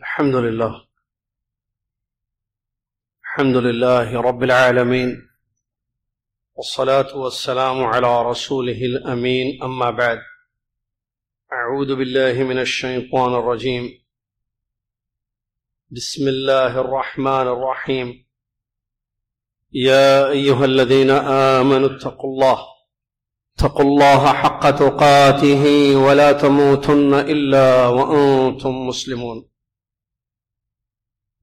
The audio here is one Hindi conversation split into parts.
الحمد لله الحمد لله رب العالمين والصلاة والسلام على رسوله الأمين أما بعد أعوذ بالله من الشيطان الرجيم بسم الله الرحمن الرحيم يا أيها الذين آمنوا اتقوا الله اتقوا الله حق تقاته ولا تموتن إلا وأنتم مسلمون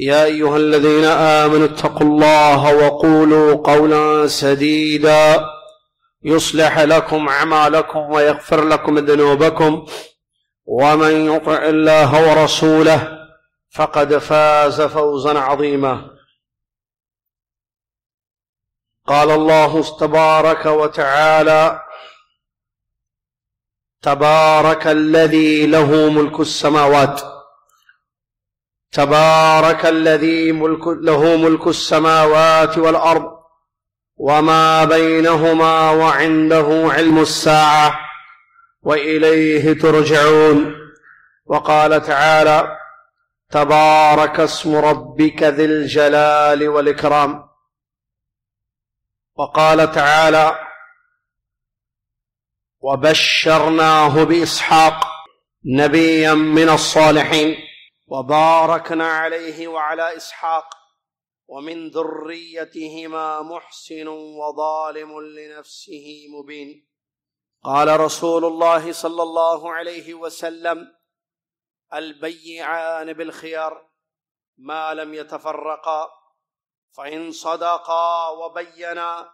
يا ايها الذين امنوا اتقوا الله وقولوا قولا سديدا يصلح لكم اعمالكم ويغفر لكم ذنوبكم ومن يطع الله ورسوله فقد فاز فوزا عظيما قال الله تبارك وتعالى تبارك الذي له ملك السماوات تبارك الذي ملك له ملك السماوات والارض وما بينهما وعنده علم الساعه واليه ترجعون وقال تعالى تبارك اسم ربك ذي الجلال والاكرام وقال تعالى وبشرناه باسحاق نبيا من الصالحين وباركنا عليه وعلى إسحاق ومن ذريتهما محسن وظالم لنفسه مبين قال رسول الله صلى الله عليه وسلم البيعان بالخيار ما لم يتفرقا فإن صدقا وبينا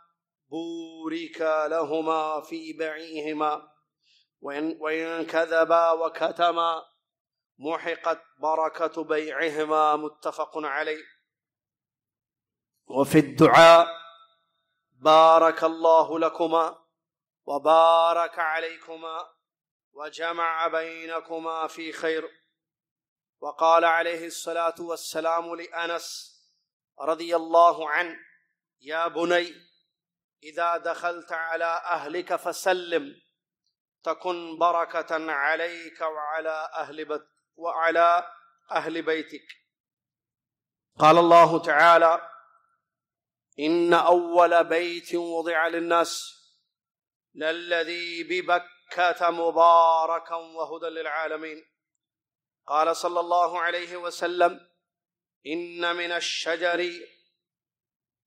بورك لهما في بعيهما وإن, وإن كذبا وكتما محقت بركة بيعهما متفق عليه وفي الدعاء بارك الله لكما وبارك عليكما وجمع بينكما في خير وقال عليه الصلاة والسلام لأنس رضي الله عنه يا بني إذا دخلت على أهلك فسلم تكن بركة عليك وعلى أهل بيتك وعلى اهل بيتك قال الله تعالى ان اول بيت وضع للناس للذي ببكه مباركا وهدى للعالمين قال صلى الله عليه وسلم ان من الشجر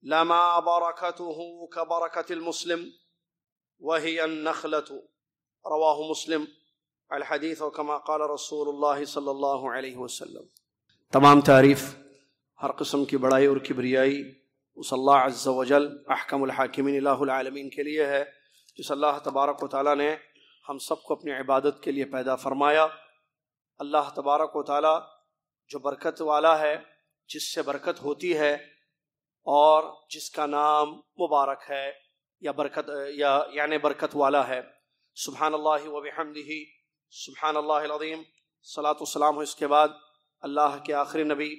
لما بركته كبركه المسلم وهي النخله رواه مسلم अलहदीथ कमा कल रसूल सल्ला तमाम तारीफ़ हर कस्म की बड़ाई और किबरियाई उस वजल अज्जल अहकमहाकिमिन के लिए है जिस अल्लाह तबारक ताली ने हम सबको अपनी इबादत के लिए पैदा फरमाया अल्लाह तबारक ताली जो बरकत वाला है जिससे बरकत होती है और जिसका नाम मुबारक है या बरकत या यानि बरकत वाला है सुबहान अल्लाह वबहमदी सुबहान अल्लाम सलातम हो इसके बाद अल्लाह के आखिरी नबी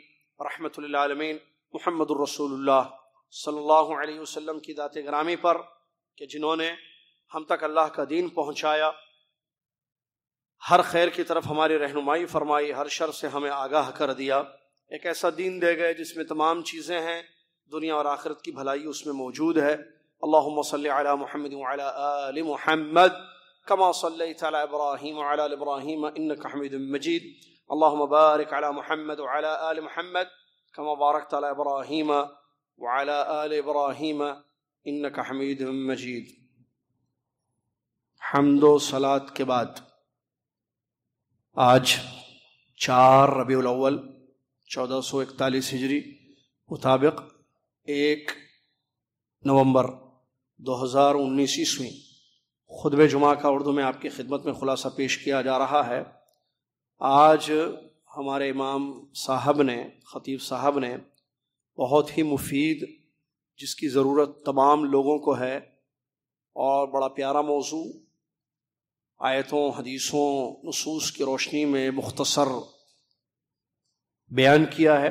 रहमतमीन महमद रसूलुल्लाह की दात ग्रामी पर कि जिन्होंने हम तक अल्लाह का दीन पहुँचाया हर खैर की तरफ हमारी रहनुमाई फरमाई हर शर से हमें आगाह कर दिया एक ऐसा दीन दे गए जिसमें तमाम चीज़ें हैं दुनिया और आखिरत की भलाई उसमें मौजूद है अल्लाह सल महमद كما صليت على ابراهيم وعلى ال ابراهيم انك حميد مجيد اللهم بارك على محمد وعلى ال محمد كما باركت على ابراهيم وعلى ال ابراهيم انك حميد مجيد حمد و سلاد کے بعد آج چار ربیع الاول چودہ سو اکتالیس ہجری مطابق ایک نومبر دو ہزار انیس عیسویں खुतब जुमा का उर्दू में आपकी खिदमत में खुलासा पेश किया जा रहा है आज हमारे इमाम साहब ने ख़तीब साहब ने बहुत ही मुफीद जिसकी ज़रूरत तमाम लोगों को है और बड़ा प्यारा मौजू आयतों हदीसों नसूस की रोशनी में मुख्तसर बयान किया है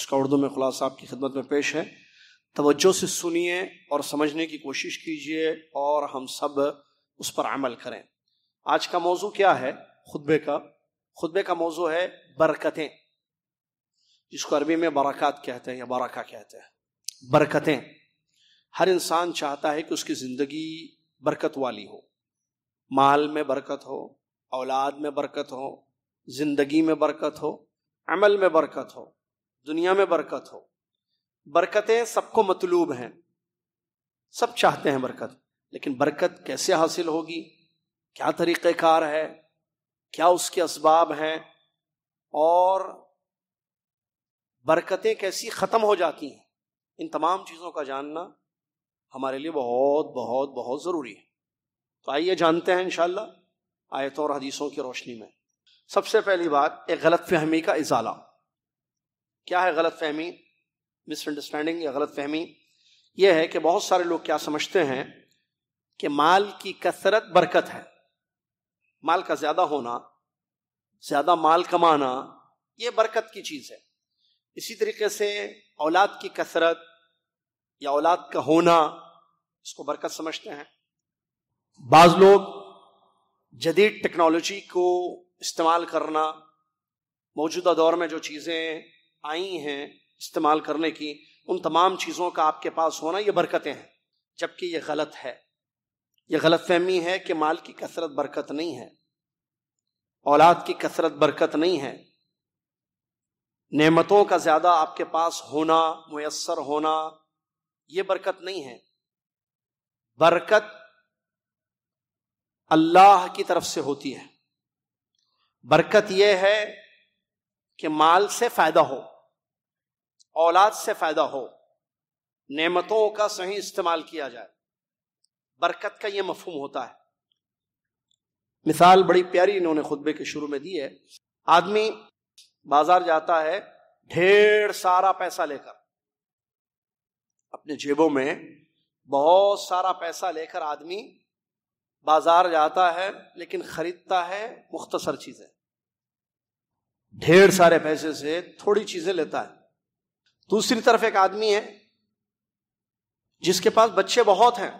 उसका उर्दू में खुलासा आपकी खिदमत में पेश है तवज्जो से सुनिए और समझने की कोशिश कीजिए और हम सब उस पर अमल करें आज का मौजू क्या है खुतबे का खुतबे का मौजू है बरकतें जिसको अरबी में बरक़ात कहते हैं या बरका कहते हैं बरकतें हर इंसान चाहता है कि उसकी ज़िंदगी बरकत वाली हो माल में बरकत हो औलाद में बरकत हो ज़िंदगी में बरकत हो अमल में बरकत हो दुनिया में बरकत हो बरकतें सबको मतलूब हैं सब चाहते हैं बरकत लेकिन बरकत कैसे हासिल होगी क्या तरीक़ार है क्या उसके इसबाब हैं और बरकतें कैसी ख़त्म हो जाती हैं इन तमाम चीज़ों का जानना हमारे लिए बहुत बहुत बहुत ज़रूरी है तो आइए जानते हैं इन आयतों और हदीसों की रोशनी में सबसे पहली बात एक गलत फहमी का इजाला क्या है गलत फहमी मिसअंडरस्टैंडिंग या गलत फहमी यह है कि बहुत सारे लोग क्या समझते हैं कि माल की कसरत बरकत है माल का ज़्यादा होना ज़्यादा माल कमाना ये बरकत की चीज़ है इसी तरीके से औलाद की कसरत या औलाद का होना इसको बरकत समझते हैं बाज लोग जदीद टेक्नोलॉजी को इस्तेमाल करना मौजूदा दौर में जो चीज़ें आई हैं इस्तेमाल करने की उन तमाम चीज़ों का आपके पास होना यह बरकतें हैं जबकि यह गलत है यह गलत फहमी है कि माल की कसरत बरकत नहीं है औलाद की कसरत बरकत नहीं है नेमतों का ज़्यादा आपके पास होना मैसर होना ये बरकत नहीं है बरकत अल्लाह की तरफ से होती है बरकत यह है कि माल से फ़ायदा हो औलाद से फायदा हो नेमतों का सही इस्तेमाल किया जाए बरकत का यह मफहम होता है मिसाल बड़ी प्यारी इन्होंने खुतबे के शुरू में दी है आदमी बाजार जाता है ढेर सारा पैसा लेकर अपने जेबों में बहुत सारा पैसा लेकर आदमी बाजार जाता है लेकिन खरीदता है मुख्तसर चीजें ढेर सारे पैसे से थोड़ी चीजें लेता है दूसरी तरफ एक आदमी है जिसके पास बच्चे बहुत हैं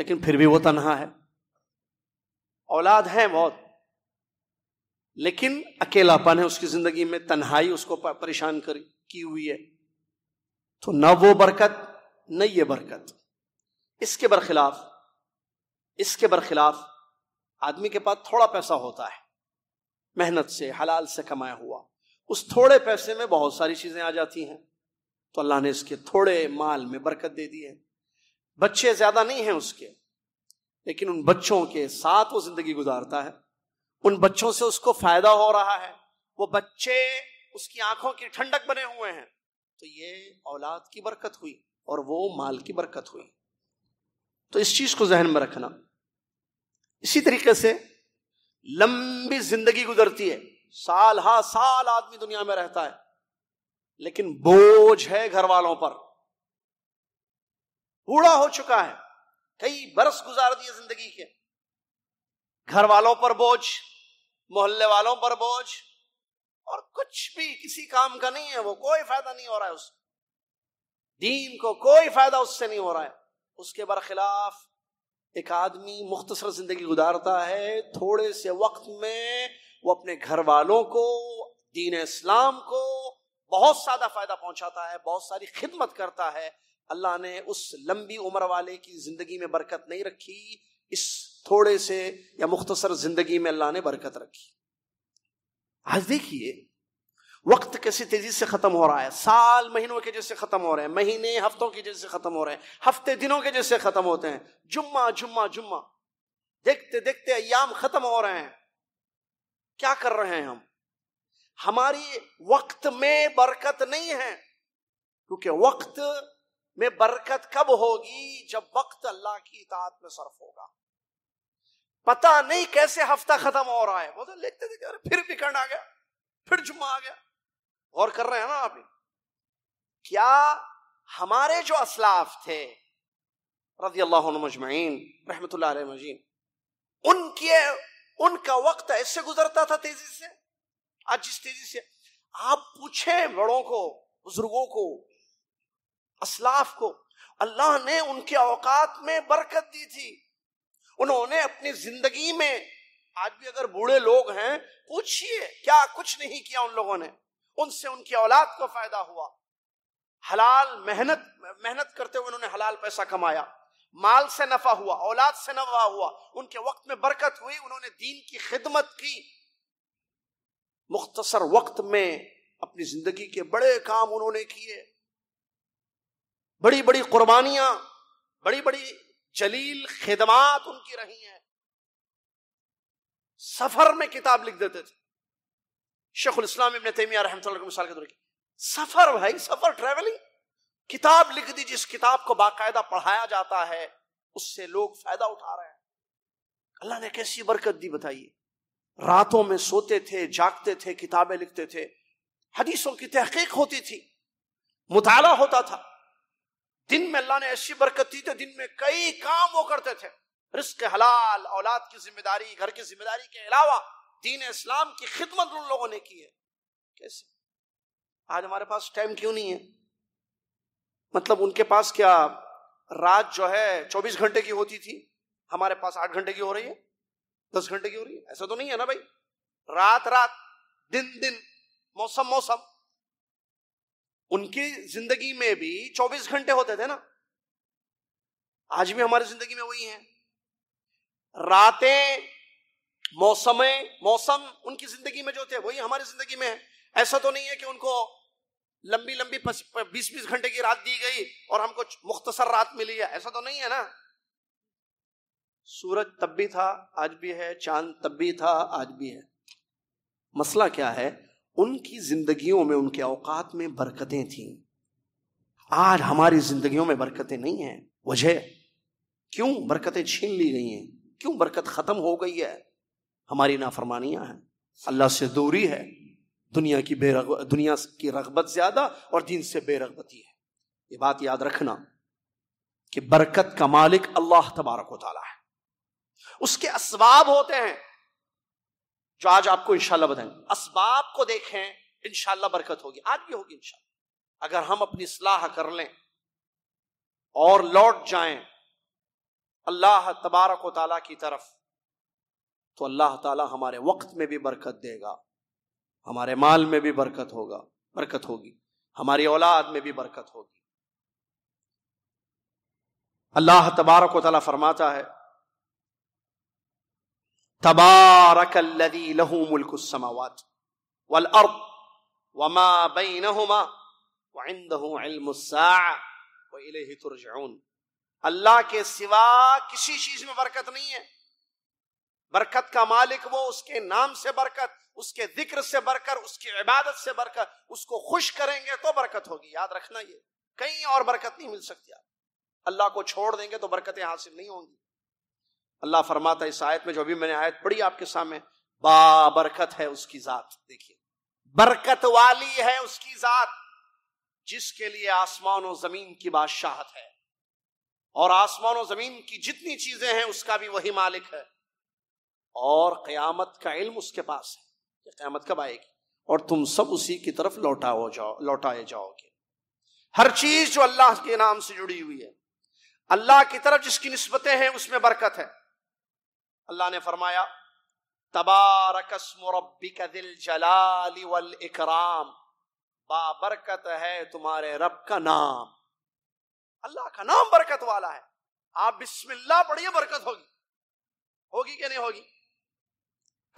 लेकिन फिर भी वो तनहा है औलाद है बहुत लेकिन अकेलापन है उसकी जिंदगी में तन्हाई उसको परेशान कर की हुई है तो न वो बरकत न ये बरकत इसके बरखिलाफ इसके बरखिलाफ आदमी के पास थोड़ा पैसा होता है मेहनत से हलाल से कमाया हुआ उस थोड़े पैसे में बहुत सारी चीजें आ जाती हैं तो अल्लाह ने इसके थोड़े माल में बरकत दे दी है बच्चे ज्यादा नहीं हैं उसके लेकिन उन बच्चों के साथ वो जिंदगी गुजारता है उन बच्चों से उसको फायदा हो रहा है वो बच्चे उसकी आंखों की ठंडक बने हुए हैं तो ये औलाद की बरकत हुई और वो माल की बरकत हुई तो इस चीज को जहन में रखना इसी तरीके से लंबी जिंदगी गुजरती है साल हा साल आदमी दुनिया में रहता है लेकिन बोझ है घर वालों पर बूढ़ा हो चुका है कई बरस गुजार दिए जिंदगी के घर वालों पर बोझ मोहल्ले वालों पर बोझ और कुछ भी किसी काम का नहीं है वो कोई फायदा नहीं हो रहा है उसको दीन को कोई फायदा उससे नहीं हो रहा है उसके बरखिलाफ एक आदमी मुख्तसर जिंदगी गुजारता है थोड़े से वक्त में वो अपने घर वालों को दीन इस्लाम को बहुत सादा फायदा पहुंचाता है बहुत सारी खिदमत करता है अल्लाह ने उस लंबी उम्र वाले की जिंदगी में बरकत नहीं रखी इस थोड़े से या मुख्तसर जिंदगी में अल्लाह ने बरकत रखी आज देखिए वक्त कैसे तेजी से खत्म हो रहा है साल महीनों के जैसे खत्म हो रहे हैं महीने हफ्तों के जैसे खत्म हो रहे हैं हफ्ते दिनों के जैसे खत्म होते हैं जुम्मा जुम्मा जुम्मा देखते देखते अयाम खत्म हो रहे हैं क्या कर रहे हैं हम हमारी वक्त में बरकत नहीं है क्योंकि वक्त में बरकत कब होगी जब वक्त अल्लाह की इतात में सर्फ होगा पता नहीं कैसे हफ्ता खत्म हो रहा है वो तो थे अरे फिर विकंड आ गया फिर जुम्मा आ गया और कर रहे हैं ना आप क्या हमारे जो असलाफ थे रजी अल्लाह रहमत मजीन उनके उनका वक्त ऐसे गुजरता था तेजी से आज जिस तेजी से आप पूछे बड़ों को बुजुर्गों को असलाफ को अल्लाह ने उनके औकात में बरकत दी थी उन्होंने अपनी जिंदगी में आज भी अगर बूढ़े लोग हैं पूछिए क्या कुछ नहीं किया उन लोगों ने उनसे उनकी औलाद को फायदा हुआ हलाल मेहनत मेहनत करते हुए उन्होंने हलाल पैसा कमाया माल से नफा हुआ औलाद से नफा हुआ उनके वक्त में बरकत हुई उन्होंने दीन की खिदमत की मुख्तसर वक्त में अपनी जिंदगी के बड़े काम उन्होंने किए बड़ी बड़ी कुर्बानियां बड़ी बड़ी जलील खिदमात उनकी रही हैं सफर में किताब लिख देते थे शेखुल इस्लाम इबन तैमिया रहमत मिसाल के तौर सफर भाई सफर ट्रैवलिंग किताब लिख दी जिस किताब को बाकायदा पढ़ाया जाता है उससे लोग फायदा उठा रहे हैं अल्लाह ने कैसी बरकत दी बताइए रातों में सोते थे जागते थे किताबें लिखते थे हदीसों की तहकीक होती थी मुताला होता था दिन में अल्लाह ने ऐसी बरकत दी तो दिन में कई काम वो करते थे रिस्क हलाल औलाद की जिम्मेदारी घर की जिम्मेदारी के अलावा दीन इस्लाम की खिदमत उन लोगों ने की है कैसे आज हमारे पास टाइम क्यों नहीं है मतलब उनके पास क्या रात जो है चौबीस घंटे की होती थी हमारे पास आठ घंटे की हो रही है दस घंटे की हो रही है ऐसा तो नहीं है ना भाई रात रात दिन दिन मौसम मौसम उनकी जिंदगी में भी चौबीस घंटे होते थे ना आज भी हमारी जिंदगी में वही है रातें मौसम मौसम उनकी जिंदगी में जो थे वही हमारी जिंदगी में है ऐसा तो नहीं है कि उनको लंबी लंबी बीस बीस घंटे की रात दी गई और हमको मुख्तसर रात मिली है ऐसा तो नहीं है ना सूरज तब भी था आज भी है चांद तब भी था आज भी है मसला क्या है उनकी जिंदगियों में उनके औकात में बरकतें थी आज हमारी जिंदगियों में बरकतें नहीं है वजह क्यों बरकतें छीन ली गई हैं क्यों बरकत खत्म हो गई है हमारी नाफरमानियां हैं अल्लाह से दूरी है दुनिया की बेरग दुनिया की रगबत ज्यादा और दीन से बेरगबती है ये बात याद रखना कि बरकत का मालिक अल्लाह तबारक वाली है उसके असबाब होते हैं जो आज आपको इंशाला बताएंगे असबाब को देखें इनशाला बरकत होगी आज भी होगी इनशा अगर हम अपनी सलाह कर लें और लौट जाए अल्लाह तबारक वाली की तरफ तो अल्लाह तला हमारे वक्त में भी बरकत देगा हमारे माल में भी बरकत होगा बरकत होगी हमारी औलाद में भी बरकत होगी अल्लाह तबारक वाली फरमाता है तबारक लहू मुल्क समावत वल अर् वमा बई नमा अल्लाह के सिवा किसी चीज में बरकत नहीं है बरकत का मालिक वो उसके नाम से बरकत उसके जिक्र से बरकर उसकी इबादत से बरकर उसको खुश करेंगे तो बरकत होगी याद रखना ये कहीं और बरकत नहीं मिल सकती आप अल्लाह को छोड़ देंगे तो बरकतें हासिल नहीं होंगी अल्लाह फरमाता इस आयत में जो अभी मैंने आयत पढ़ी आपके सामने बरकत है उसकी जात देखिए बरकत वाली है उसकी जात जिसके लिए आसमान और जमीन की बादशाहत है और आसमान और जमीन की जितनी चीजें हैं उसका भी वही मालिक है और क़यामत का इल्म उसके पास है कि क़यामत कब आएगी और तुम सब उसी की तरफ लौटाओ जाओ लौटाए जाओगे हर चीज जो अल्लाह के नाम से जुड़ी हुई है अल्लाह की तरफ जिसकी नस्बतें हैं उसमें बरकत है अल्लाह ने फरमाया तबारकस्मरबिक दिल जलाली वल बाबरकत है तुम्हारे रब का नाम अल्लाह का नाम बरकत वाला है आप बिस्मिल्लाह पढ़िए बरकत होगी होगी कि नहीं होगी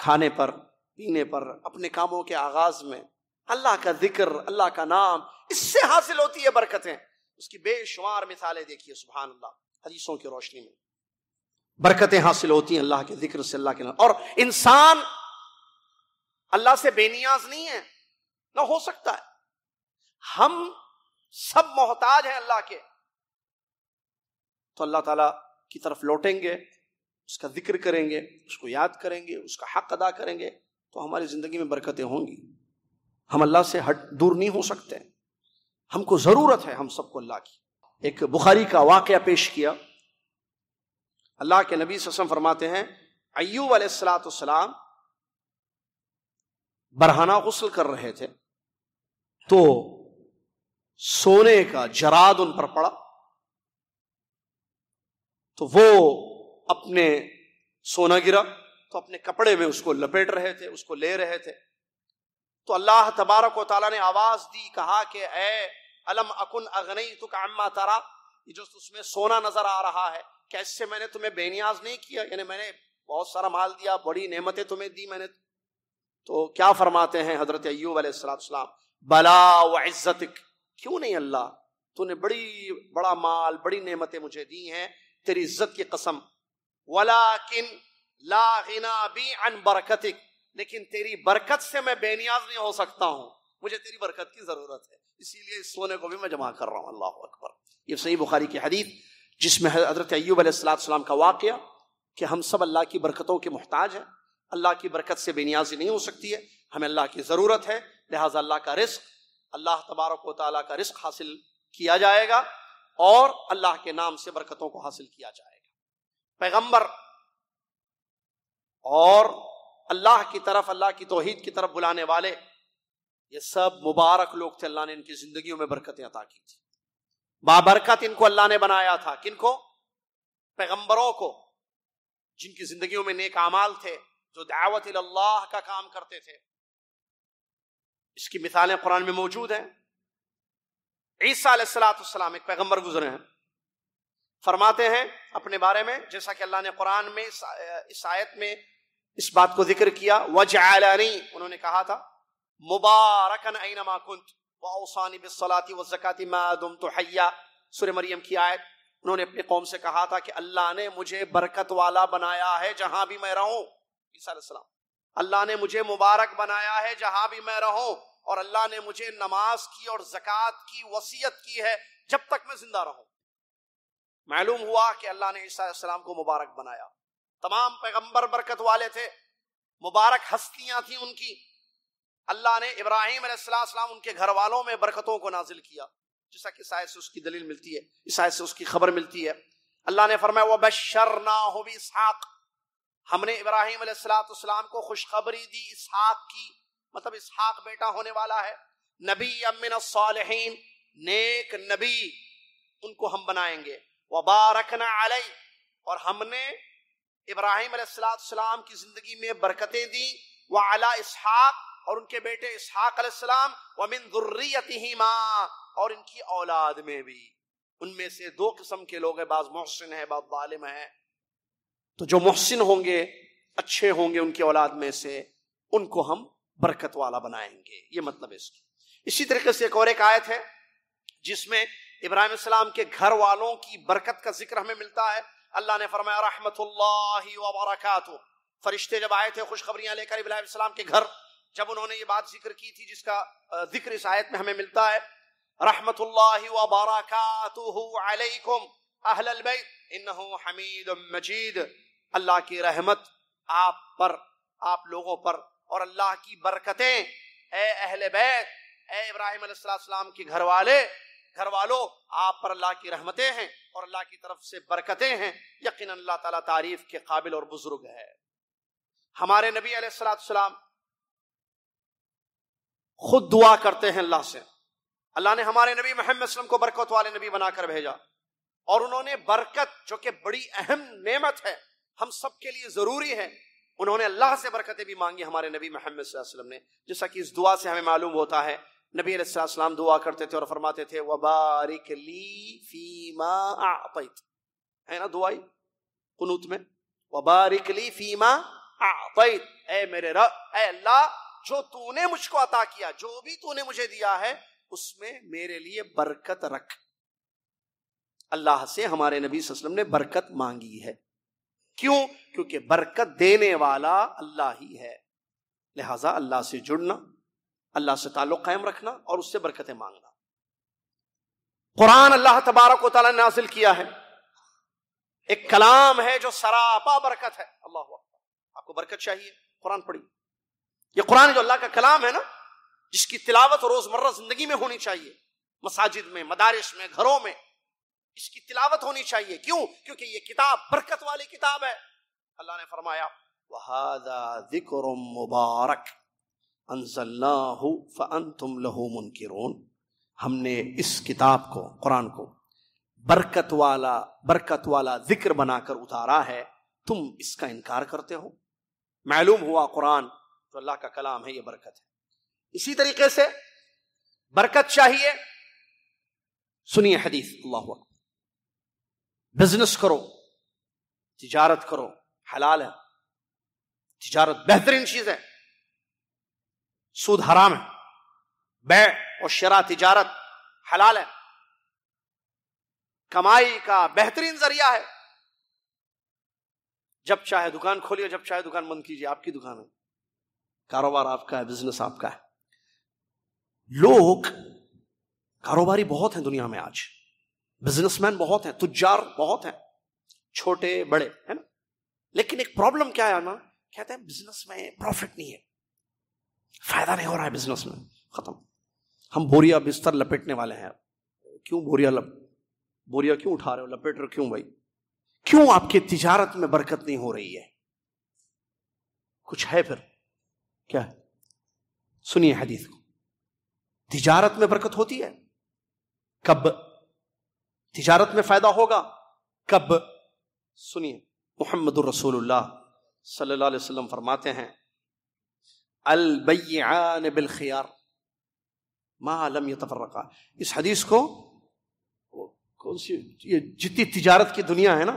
खाने पर पीने पर अपने कामों के आगाज में अल्लाह का जिक्र अल्लाह का नाम इससे हासिल होती है बरकतें उसकी बेशुमार मिसालें देखिए सुबह अल्लाह हदीसों की रोशनी में बरकतें हासिल होती हैं अल्लाह के जिक्र से अल्लाह के नाम और इंसान अल्लाह से बेनियाज नहीं है ना हो सकता है हम सब मोहताज हैं अल्लाह के तो अल्लाह ताला की तरफ लौटेंगे उसका जिक्र करेंगे उसको याद करेंगे उसका हक अदा करेंगे तो हमारी ज़िंदगी में बरकतें होंगी हम अल्लाह से हट दूर नहीं हो सकते हमको ज़रूरत है हम सबको अल्लाह की एक बुखारी का वाक़ पेश किया अल्लाह के नबी ससम फरमाते हैं अयूब सलाम बरहाना गसल कर रहे थे तो सोने का जराद उन पर पड़ा तो वो अपने सोना गिरा तो अपने कपड़े में उसको लपेट रहे थे उसको ले रहे थे तो अल्लाह तबारक ताला ने आवाज दी कहा कि ए अलम अकुन अगनई तो कामा तारा ये जो उसमें सोना नजर आ रहा है कैसे मैंने तुम्हें बेनियाज नहीं किया यानी मैंने बहुत सारा माल दिया बड़ी नेमतें तुम्हें दी मैंने तो क्या फरमाते हैं हजरत अयूब अलैहिस्सलाम बला व इज्जत क्यों नहीं अल्लाह तूने बड़ी बड़ा माल बड़ी नेमतें मुझे दी हैं तेरी इज्जत की कसम वलाकिन लागिना बी अन बरकतिक लेकिन तेरी बरकत से मैं बेनियाज नहीं हो सकता हूँ मुझे तेरी बरकत की जरूरत है इसीलिए इस सोने को भी मैं जमा कर रहा हूँ अल्लाह अकबर ये सही बुखारी की हदीत जिसमें हजरत अयूब अलैहिस्सलाम का वाक़ कि हम सब अल्लाह की बरकतों के मोहताज हैं अल्लाह की बरकत से बेनियाजी नहीं हो सकती है हमें अल्लाह की ज़रूरत है लिहाजा अल्लाह का रिस्क अल्लाह तबारक वाली का रिस्क हासिल किया जाएगा और अल्लाह के नाम से बरकतों को हासिल किया जाएगा पैगंबर और अल्लाह की तरफ अल्लाह की तोहिद की तरफ बुलाने वाले ये सब मुबारक लोग थे अल्लाह ने इनकी जिंदगी में बरकतें अता की थी बाबरकत इनको अल्लाह ने बनाया था किनको पैगम्बरों को जिनकी जिंदगी में नेक अमाल थे जो दावत अल्लाह का काम करते थे इसकी मिसालें कुरान में मौजूद हैं ईसा सलाम एक पैगम्बर गुजरे हैं फरमाते हैं अपने बारे में जैसा कि अल्लाह ने कुरान में इस, आयत में इस बात को जिक्र किया वजानी उन्होंने कहा था मुबारकन ऐनमा तो हैया सुर की आयत उन्होंने अपने कौम से कहा था कि अल्लाह ने मुझे बरकत वाला बनाया है जहां भी मैं रहूं ईसा अल्लाह ने मुझे मुबारक बनाया है जहां भी मैं रहूं और अल्लाह ने मुझे नमाज की और जक़ात की वसीयत की है जब तक मैं जिंदा रहूं मालूम हुआ कि अल्लाह ने ईसा को मुबारक बनाया तमाम पैगंबर बरकत वाले थे मुबारक हस्तियां थी उनकी अल्लाह ने इब्राहिम उनके घर वालों में बरकतों को नाजिल किया जैसा कि शायद से उसकी दलील मिलती है शायद से उसकी खबर मिलती है अल्लाह ने फरमाया वो बशर ना हो भी इसहाक हमने इब्राहिम सलाम को खुशखबरी दी इसहाक की मतलब इसहाक बेटा होने वाला है नबी अमिन नेक नबी उनको हम बनाएंगे वबारकना अलई और हमने इब्राहिम सलाम की जिंदगी में बरकतें दी व अला इसहाक और उनके बेटे इसहाक अलैहिस्सलाम व मिन दुर्रियतिहिमा और इनकी औलाद में भी उनमें से दो किस्म के लोग हैं बाज मोहसिन है बाज बालिम है तो जो मोहसिन होंगे अच्छे होंगे उनकी औलाद में से उनको हम बरकत वाला बनाएंगे ये मतलब इसकी इसी तरीके से एक और एक आयत है जिसमें इब्राहिम सलाम के घर वालों की बरकत का जिक्र हमें मिलता है अल्लाह ने फरमाया रहमत वबरकत फरिश्ते जब आए थे खुशखबरियां लेकर इब्राहिम सलाम के घर जब उन्होंने ये बात जिक्र की थी जिसका जिक्र इस आयत में हमें मिलता है रहमत वबरकम हमीद मजीद अल्लाह की रहमत आप पर आप लोगों पर और अल्लाह की बरकतें ए अहल बैत ए इब्राहिम के घर वाले घर वालों आप पर अल्लाह की रहमतें हैं और अल्लाह की तरफ से बरकतें हैं यकीन अल्लाह ताला तारीफ के काबिल और बुजुर्ग है हमारे नबी सलाम खुद दुआ करते हैं अल्लाह से अल्लाह ने हमारे नबी मोहम्मद को बरकत वाले नबी बनाकर भेजा और उन्होंने बरकत जो कि बड़ी अहम नेमत है हम सबके लिए जरूरी है उन्होंने अल्लाह से बरकतें भी मांगी हमारे नबी मोहम्मद ने जैसा कि इस दुआ से हमें मालूम होता है नबी सलाम दुआ करते थे और फरमाते थे वबारिक ली फीमा आत है ना दुआई कुनूत में वबारिक ली फीमा आत ए मेरे रब ए अल्लाह जो तूने मुझको अता किया जो भी तूने मुझे दिया है उसमें मेरे लिए बरकत रख अल्लाह से हमारे नबी वसल्लम ने बरकत मांगी है क्यों क्योंकि बरकत देने वाला अल्लाह ही है लिहाजा अल्लाह से जुड़ना अल्लाह से ताल्लुक कायम रखना और उससे बरकतें मांगना कुरान अल्लाह तबारक ने नाजिल किया है एक कलाम है जो सरापा बरकत है अल्लाह आपको बरकत चाहिए कुरान पढ़िए ये कुरान जो अल्लाह का कलाम है ना जिसकी तिलावत रोजमर्रा जिंदगी में होनी चाहिए मसाजिद में मदारिस में घरों में इसकी तिलावत होनी चाहिए क्यों क्योंकि ये किताब बरकत वाली किताब है अल्लाह ने फरमाया वहादा मुबारक अनजल्लाहु हमने इस किताब को कुरान को बरकत वाला बरकत वाला जिक्र बनाकर उतारा है तुम इसका इनकार करते हो मालूम हुआ कुरान तो अल्लाह का कलाम है ये बरकत है इसी तरीके से बरकत चाहिए सुनिए हदीस अल्लाह बिजनेस करो तिजारत करो हलाल है तिजारत बेहतरीन चीज है सूद हराम है बै और शरा तजारत हलाल है कमाई का बेहतरीन जरिया है जब चाहे दुकान खोलिए जब चाहे दुकान बंद कीजिए आपकी दुकान है कारोबार आपका है बिजनेस आपका है लोग कारोबारी बहुत हैं दुनिया में आज बिजनेसमैन बहुत हैं तुजार बहुत हैं छोटे बड़े है ना लेकिन एक प्रॉब्लम क्या है ना कहते हैं बिजनेस में प्रॉफिट नहीं है फायदा नहीं हो रहा है बिजनेस में खत्म हम बोरिया बिस्तर लपेटने वाले हैं क्यों बोरिया लप बोरिया क्यों उठा रहे हो लपेट रहे क्यों भाई क्यों आपके तिजारत में बरकत नहीं हो रही है कुछ है फिर क्या सुनिए हदीस को तिजारत में बरकत होती है कब तिजारत में फायदा होगा कब सुनिए मोहम्मद रसूल सल्लल्लाहु फरमाते हैं अलबयान बिलखियार मा लम यतफरका इस हदीस को कौन सी ये जितनी तिजारत की दुनिया है ना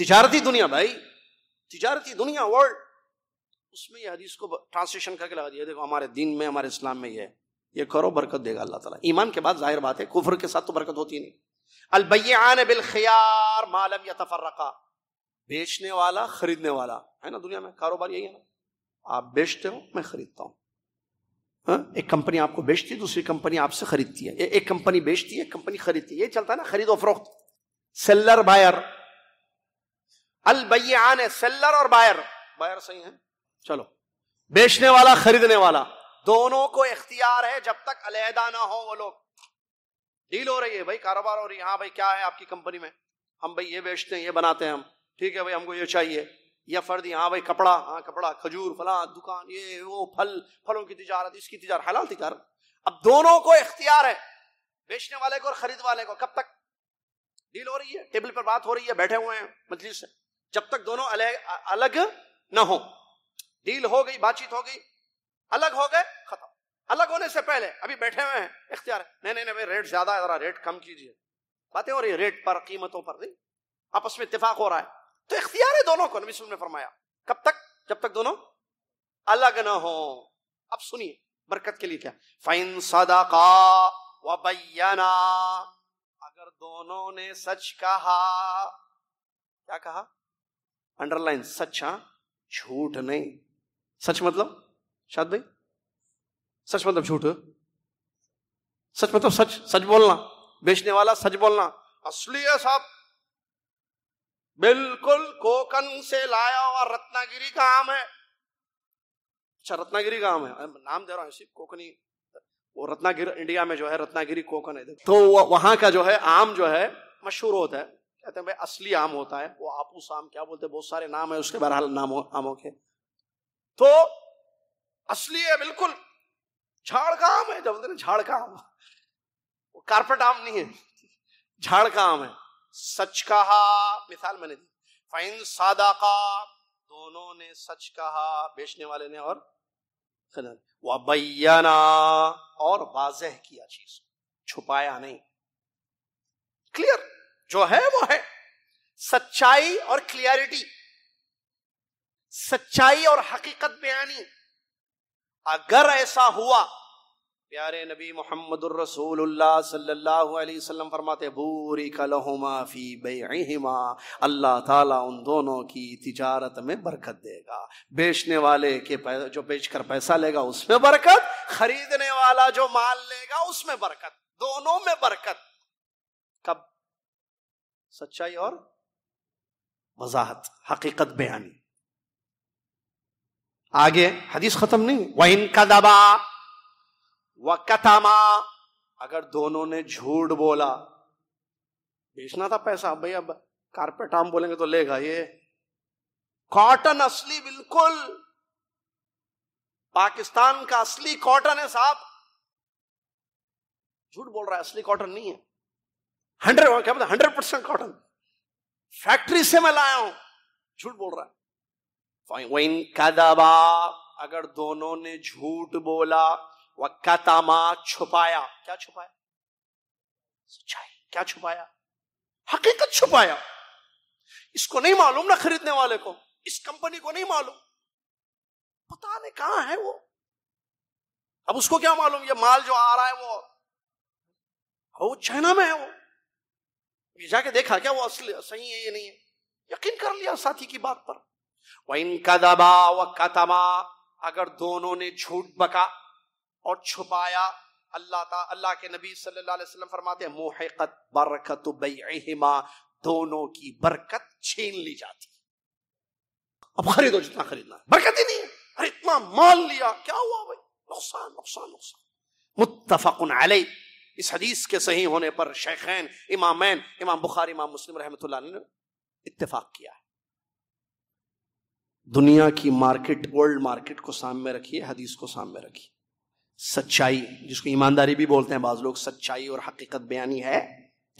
तिजारती दुनिया भाई तिजारती दुनिया वर्ल्ड उसमें ये हदीस को ट्रांसलेशन करके लगा दिया देखो हमारे दिन में हमारे इस्लाम में ये है ये करो बरकत देगा अल्लाह ताला ईमान के बाद जाहिर बात है कुफर के साथ तो बरकत होती नहीं अलबयान बिलखियार मालम या तफर्रका बेचने वाला खरीदने वाला है ना दुनिया में कारोबार यही है ना आप बेचते हो मैं खरीदता हूं हाँ? एक कंपनी आपको बेचती है दूसरी कंपनी आपसे खरीदती है एक कंपनी बेचती है एक कंपनी खरीदती है ये चलता है ना खरीदो फरोख्त सेलर बायर अल बैयान है सेलर और बायर बायर सही है चलो बेचने वाला खरीदने वाला दोनों को इख्तियार है जब तक अलहदा ना हो वो लोग डील हो रही है भाई कारोबार हो रही है हाँ भाई क्या है आपकी कंपनी में हम भाई ये बेचते हैं ये बनाते हैं हम ठीक है भाई हमको ये चाहिए यह फर्द हाँ भाई कपड़ा हाँ कपड़ा खजूर फला दुकान ये वो फल फलों की तिजारत इसकी तिजारत हलाल तिजारत अब दोनों को इख्तियार है बेचने वाले को और खरीद वाले को कब तक डील हो रही है टेबल पर बात हो रही है बैठे हुए हैं मजलिस से जब तक दोनों अलग अलग ना हो डील हो गई बातचीत हो गई अलग हो गए खत्म अलग होने से पहले अभी बैठे हुए हैं इख्तियार नहीं नहीं नहीं भाई रेट ज्यादा है रेट कम कीजिए बातें हो रही है रेट पर कीमतों पर नहीं आपस में इतफाक हो रहा है तो इख्तियार है दोनों को नबी ने फरमाया कब तक जब तक दोनों अलग ना हो अब सुनिए बरकत के लिए क्या फाइन सदाका वबैना अगर दोनों ने सच कहा क्या कहा अंडरलाइन सच हाँ झूठ नहीं सच मतलब शायद भाई सच मतलब झूठ सच मतलब सच सच बोलना बेचने वाला सच बोलना असली है साहब बिल्कुल कोकन से लाया हुआ रत्नागिरी का आम है अच्छा रत्नागिरी का आम है नाम दे रहा हूं सिर्फ कोकनी वो रत्नागिरी इंडिया में जो है रत्नागिरी कोकन है तो वहां का जो है आम जो है मशहूर होता है कहते हैं भाई असली आम होता है वो आपूस आम क्या बोलते हैं बहुत सारे नाम है उसके बहरहाल नाम आमों के तो असली है बिल्कुल झाड़ का आम है जब झाड़ का आम कारपेट आम नहीं है झाड़ का आम है सच कहा मिसाल मैंने दी फाइन सादा का दोनों ने सच कहा बेचने वाले ने और बैयाना और वाजह किया चीज छुपाया नहीं क्लियर जो है वो है सच्चाई और क्लियरिटी सच्चाई और हकीकत बयानी अगर ऐसा हुआ प्यारे नबी मोहम्मद सल्लल्लाहु फरमाते बूरी कलहुमा फ़ी बेहिमा अल्लाह ताला उन दोनों की तिजारत में बरकत देगा बेचने वाले के जो बेचकर पैसा लेगा उसमें बरकत खरीदने वाला जो माल लेगा उसमें बरकत दोनों में बरकत कब सच्चाई और वजाहत हकीकत बयानी आगे हदीस खत्म नहीं वही इनका दबा वकतमा अगर दोनों ने झूठ बोला बेचना था पैसा भाई अब कारपेट आम बोलेंगे तो लेगा ये कॉटन असली बिल्कुल पाकिस्तान का असली कॉटन है साहब झूठ बोल रहा है असली कॉटन नहीं है हंड्रेड क्या मतलब हंड्रेड परसेंट कॉटन फैक्ट्री से मैं लाया हूं झूठ बोल रहा है वही कदबा अगर दोनों ने झूठ बोला वक्तामा छुपाया क्या छुपाया सच्चाई क्या छुपाया हकीकत छुपाया इसको नहीं मालूम ना खरीदने वाले को इस कंपनी को नहीं मालूम पता नहीं कहां है वो अब उसको क्या मालूम ये माल जो आ रहा है वो वो चाइना में है वो ये जाके देखा क्या वो असली सही है ये नहीं है यकीन कर लिया साथी की बात पर वह इनका दबा व कतमा अगर दोनों ने झूठ बका और छुपाया अल्लाह ता अल्लाह के नबी सल्लल्लाहु अलैहि वसल्लम फरमाते हैं मोहकत बरकत बेमा दोनों की बरकत छीन ली जाती अब खरीदो जितना खरीदना बरकत ही नहीं है अरे इतना माल लिया क्या हुआ भाई नुकसान नुकसान नुकसान मुत्तफकुन अलई इस हदीस के सही होने पर शेखैन इमामैन इमाम बुखारी इमाम मुस्लिम रहमतुल्लाह ने इत्तेफाक किया है दुनिया की मार्केट वर्ल्ड मार्केट को सामने रखिए हदीस को सामने रखिए सच्चाई जिसको ईमानदारी भी बोलते हैं बाज लोग सच्चाई और हकीकत बयानी है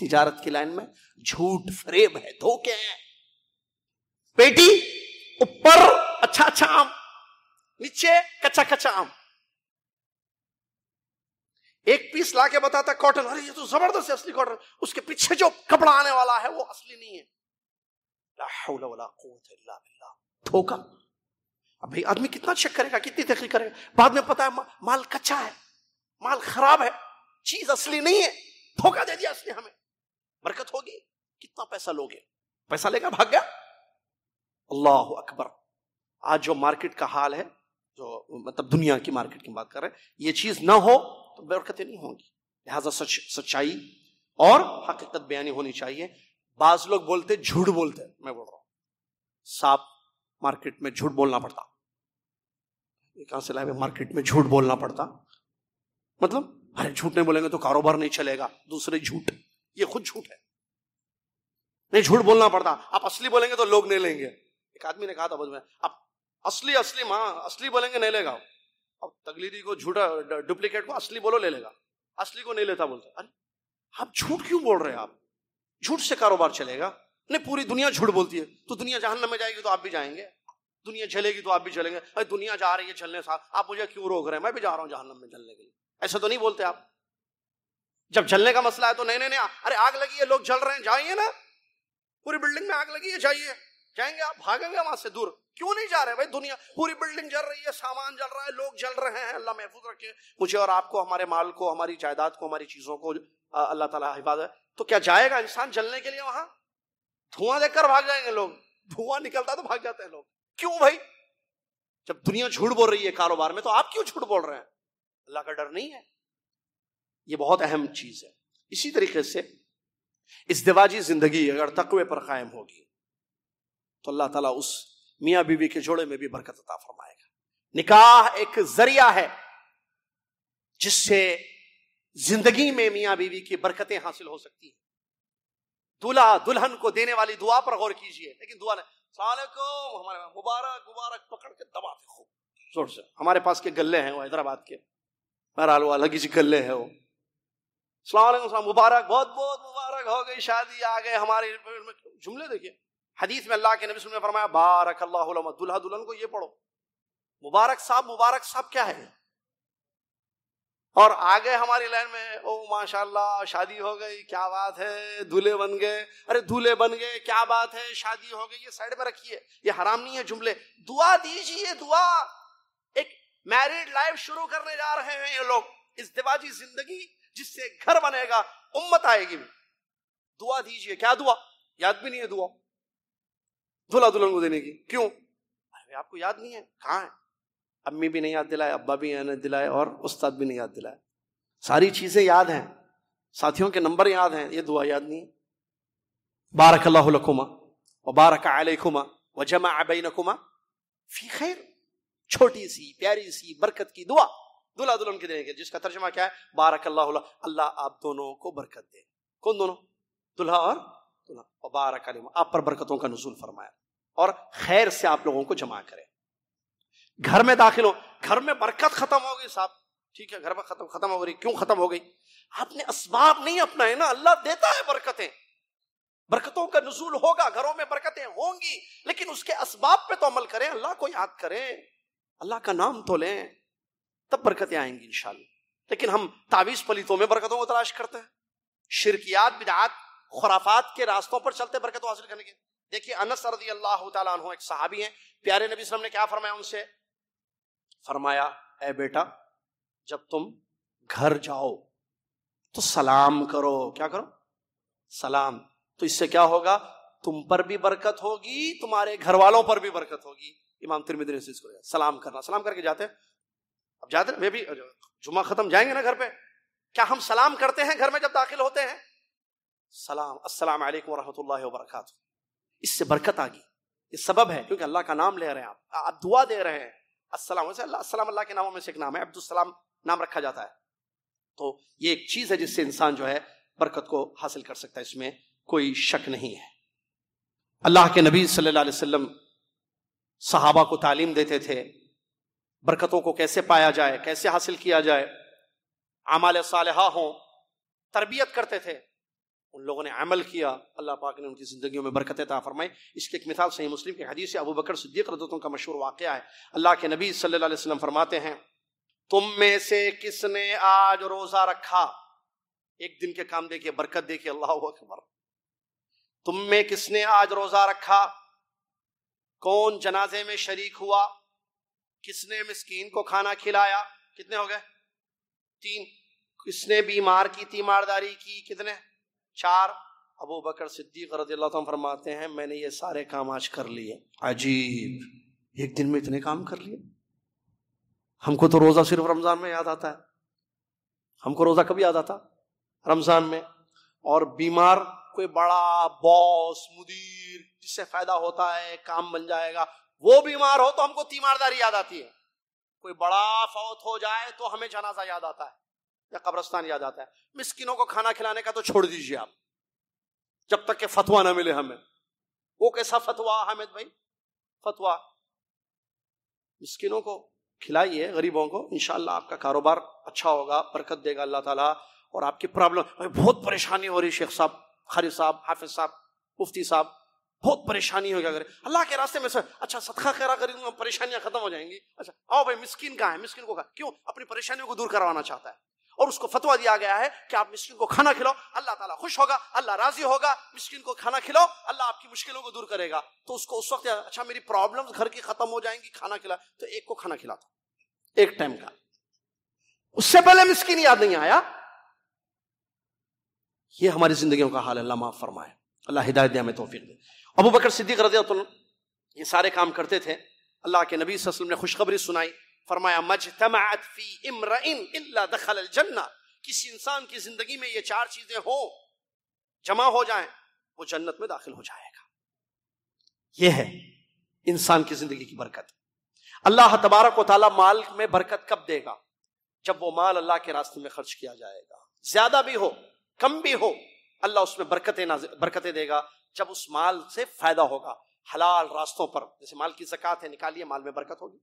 तिजारत की लाइन में झूठ फरेब है धोखे हैं पेटी ऊपर अच्छा अच्छा आम नीचे कच्चा कच्चा आम एक पीस ला के बताता कॉटन अरे ये तो जबरदस्त असली कॉटन उसके पीछे जो कपड़ा आने वाला है वो असली नहीं है धोखा अब भाई आदमी कितना चेक करेगा कितनी तहकी करेगा बाद में पता है माल कच्चा है माल खराब है चीज असली नहीं है धोखा दे दिया उसने हमें बरकत होगी कितना पैसा लोगे पैसा लेगा भाग गया अल्लाह अकबर आज जो मार्केट का हाल है जो मतलब दुनिया की मार्केट की बात कर रहे हैं ये चीज ना हो तो बरकतें नहीं होंगी लिहाजा सच सच्चाई और हकीकत बयानी होनी चाहिए बाज लोग बोलते झूठ बोलते मैं बोल रहा हूं साफ मार्केट में झूठ बोलना पड़ता कहां से लाए मार्केट में झूठ बोलना पड़ता मतलब अरे झूठ नहीं बोलेंगे तो कारोबार नहीं चलेगा दूसरे झूठ ये खुद झूठ है नहीं झूठ बोलना पड़ता आप असली बोलेंगे तो लोग नहीं लेंगे एक आदमी ने कहा था में आप असली असली माँ असली बोलेंगे नहीं लेगा अब तकलीदी को झूठा डुप्लीकेट को असली बोलो ले लेगा असली को नहीं लेता बोलता अरे आप झूठ क्यों बोल रहे हैं आप झूठ से कारोबार चलेगा नहीं पूरी दुनिया झूठ बोलती है तो दुनिया जहन्नम में जाएगी तो आप भी जाएंगे दुनिया चलेगी तो आप भी चलेंगे अरे दुनिया जा रही है चलने साथ आप मुझे क्यों रोक रहे हैं मैं भी जा रहा हूं जहन्नम में चलने के लिए ऐसा तो नहीं बोलते आप जब जलने का मसला है तो नहीं नहीं नहीं अरे आग लगी है लोग जल रहे हैं जाइए ना पूरी बिल्डिंग में आग लगी है जाइए जाएंगे आप भागेंगे वहां से दूर क्यों नहीं जा रहे भाई दुनिया पूरी बिल्डिंग जल रही है सामान जल रहा है लोग जल रहे हैं अल्लाह महफूज रखे मुझे और आपको हमारे माल को हमारी जायदाद को हमारी चीजों को अल्लाह ताला हिफाजत तो क्या जाएगा इंसान जलने के लिए वहां धुआं देखकर भाग जाएंगे लोग धुआं निकलता तो भाग जाते हैं लोग क्यों भाई जब दुनिया झूठ बोल रही है कारोबार में तो आप क्यों झूठ बोल रहे हैं अल्लाह का डर नहीं है ये बहुत अहम चीज है इसी तरीके से इस दिवाजी जिंदगी अगर तकवे पर कायम होगी तो अल्लाह ताला उस मियाँ बीवी के जोड़े में भी बरकत अता फरमाएगा निकाह एक जरिया है जिससे जिंदगी में मियाँ बीवी की बरकतें हासिल हो सकती हैं दूल्हा दुल्हन को देने वाली दुआ पर गौर कीजिए लेकिन दुआ नहीं हमारे मुबारक मुबारक पकड़ के दबाते खूब जोर से हमारे पास के गले हैं वो हैदराबाद के बहरहाल वो अलग ही गले हैं वो सलाम मुबारक बहुत बहुत मुबारक हो गई शादी आ गए हमारे जुमले देखिए हदीस में अल्लाह के नबी सुन में फरमाया बारक अल्लाह दुल्हा दुल्हन को ये पढ़ो मुबारक साहब मुबारक साहब क्या है और आ गए हमारी लाइन में ओ माशाल्लाह शादी हो गई क्या बात है दूल्हे बन गए अरे दूल्हे बन गए क्या बात है शादी हो गई ये साइड में रखिए ये हराम नहीं है जुमले दुआ दीजिए दुआ एक मैरिड लाइफ शुरू करने जा रहे हैं ये लोग इस दिवाजी जिंदगी जिससे घर बनेगा उम्मत आएगी दुआ दीजिए क्या दुआ याद भी नहीं है दुआ दूल्हा दुल्हन को देने की क्यों अरे आपको याद नहीं है कहाँ है अम्मी भी नहीं याद दिलाए अब्बा भी याद दिलाए और उस्ताद भी नहीं याद दिलाए सारी चीज़ें याद हैं साथियों के नंबर याद हैं ये दुआ याद नहीं है बारक अल्लाकुमा व बारक आलकुमा व जमा अबैनकुमा फी खैर छोटी सी प्यारी सी बरकत की दुआ दुला दुल्हन के देने जिसका तर्जमा क्या है बारक अल्लाह अल्लाह आप दोनों को बरकत दे कौन दोनों दुल्हा और दुल्हा और बारक आप पर बरकतों का नजूल फरमाया और खैर से आप लोगों को जमा करें घर में दाखिल हो घर में बरकत खत्म हो गई साहब ठीक है घर में खत्म खत्म हो गई क्यों खत्म हो गई आपने असबाब नहीं अपना है ना अल्लाह देता है बरकतें बरकतों का नजूल होगा घरों में बरकतें होंगी लेकिन उसके असबाब पे तो अमल करें अल्लाह को याद करें अल्लाह का नाम तो लें तब बरकतें आएंगी इंशाल्लाह लेकिन हम तावीज पलितों में बरकतों को तलाश करते हैं शिरकियात बिदात खुराफात के रास्तों पर चलते बरकत हासिल करने के देखिए अनस रजी अल्लाह तुम एक सहाबी हैं प्यारे नबी वसलम ने क्या फरमाया उनसे फरमाया ए बेटा जब तुम घर जाओ तो सलाम करो क्या करो सलाम तो इससे क्या होगा तुम पर भी बरकत होगी तुम्हारे घर वालों पर भी बरकत होगी इमाम तिरमिदी ने इसको सलाम करना सलाम करके जाते हैं अब जाते मैं भी जुमा खत्म जाएंगे ना घर पे क्या हम सलाम करते हैं घर में जब दाखिल होते हैं सलाम अस्सलाम वालेकुम रहमतुल्लाहि इससे बरकत आ गई ये सबब है क्योंकि अल्लाह का नाम ले रहे हैं आप आप दुआ दे रहे हैं असलम वैसे अल्लाह अल्लाह के नामों में से एक नाम है अब्दुलसलाम नाम रखा जाता है तो ये एक चीज़ है जिससे इंसान जो है बरकत को हासिल कर सकता है इसमें कोई शक नहीं है अल्लाह के नबी सल्लल्लाहु अलैहि वसल्लम सहाबा को तालीम देते थे बरकतों को कैसे पाया जाए कैसे हासिल किया जाए आमाल साल हों तरबियत करते थे उन लोगों ने अमल किया अल्लाह पाक ने उनकी जिंदगी में बरकत था फरमाई इसके एक मिसाल सही मुस्लिम की हदीस अबू बकर सिद्दीक रदतों का मशहूर वाक़ है अल्लाह के नबी सल्लल्लाहु अलैहि वसल्लम फरमाते हैं तुम में से किसने आज रोज़ा रखा एक दिन के काम देखिए बरकत देखिए अल्लाह अकबर तुम में किसने आज रोज़ा रखा कौन जनाजे में शरीक हुआ किसने मिस्कीन को खाना खिलाया कितने हो गए तीन किसने बीमार की तीमारदारी की कितने चार अबू बकर सिद्दीक रजील्ला फरमाते हैं मैंने ये सारे काम आज कर लिए अजीब एक दिन में इतने काम कर लिए हमको तो रोज़ा सिर्फ रमज़ान में याद आता है हमको रोज़ा कभी याद आता रमज़ान में और बीमार कोई बड़ा बॉस मुदीर जिससे फायदा होता है काम बन जाएगा वो बीमार हो तो हमको तीमारदारी याद आती है कोई बड़ा फौत हो जाए तो हमें जनाजा याद आता है या कब्रस्तान याद आता है मिस्किनों को खाना खिलाने का तो छोड़ दीजिए आप जब तक के फतवा ना मिले हमें वो कैसा फतवा हामिद भाई फतवा मिस्किनों को खिलाइए गरीबों को इनशाला आपका कारोबार अच्छा होगा बरकत देगा अल्लाह ताला और आपकी प्रॉब्लम बहुत परेशानी हो रही शेख साहब खरीफ साहब हाफिज साहब मुफ्ती साहब बहुत परेशानी हो गया अगर अल्लाह के रास्ते में सर अच्छा सदखा खैरा कर परेशानियां खत्म हो जाएंगी अच्छा आओ भाई मिस्किन कहा है मिस्किन को कहा क्यों अपनी परेशानियों को दूर करवाना चाहता है और उसको फतवा दिया गया है कि आप मिस्किन को खाना खिलाओ अल्लाह ताला खुश होगा अल्लाह राजी होगा मिस्किन को खाना खिलाओ अल्लाह आपकी मुश्किलों को दूर करेगा तो उसको उस वक्त अच्छा मेरी प्रॉब्लम घर की खत्म हो जाएंगी खाना खिला तो एक को खाना खिला था एक टाइम का उससे पहले मिस्किन याद नहीं आया ये हमारी जिंदगियों का हाल अल्लाह माफ फरमाए अल्लाह हिदायत दिया हमें तोफीक दे अबू बकर सिद्दीक रजिया ये सारे काम करते थे अल्लाह के नबी वसल्लम ने खुशखबरी सुनाई फरमाया मज फी इमरइन इल्ला दखल जन्ना किसी इंसान की जिंदगी में ये चार चीजें हो जमा हो जाए वो जन्नत में दाखिल हो जाएगा यह है इंसान की जिंदगी की बरकत अल्लाह तबारक को ताला माल में बरकत कब देगा जब वो माल अल्लाह के रास्ते में खर्च किया जाएगा ज्यादा भी हो कम भी हो अल्लाह उसमें बरकतें बरकतें देगा जब उस माल से फायदा होगा हलाल रास्तों पर जैसे माल की जक़ात है निकालिए माल में बरकत होगी